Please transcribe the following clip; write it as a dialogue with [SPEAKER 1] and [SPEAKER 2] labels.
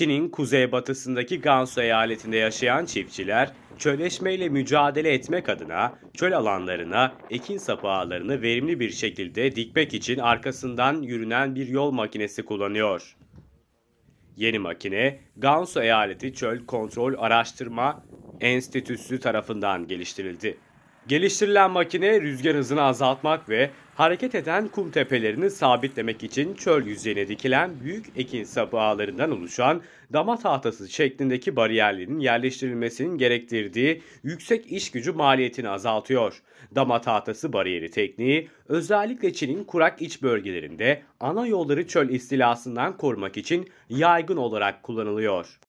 [SPEAKER 1] Çin'in kuzeybatısındaki Gansu eyaletinde yaşayan çiftçiler çölleşmeyle mücadele etmek adına çöl alanlarına ekin sapı ağlarını verimli bir şekilde dikmek için arkasından yürünen bir yol makinesi kullanıyor. Yeni makine Gansu Eyaleti Çöl Kontrol Araştırma Enstitüsü tarafından geliştirildi. Geliştirilen makine rüzgar hızını azaltmak ve hareket eden kum tepelerini sabitlemek için çöl yüzeyine dikilen büyük ekin sapı ağlarından oluşan dama tahtası şeklindeki bariyerlerin yerleştirilmesinin gerektirdiği yüksek iş gücü maliyetini azaltıyor. Dama tahtası bariyeri tekniği özellikle Çin'in kurak iç bölgelerinde ana yolları çöl istilasından korumak için yaygın olarak kullanılıyor.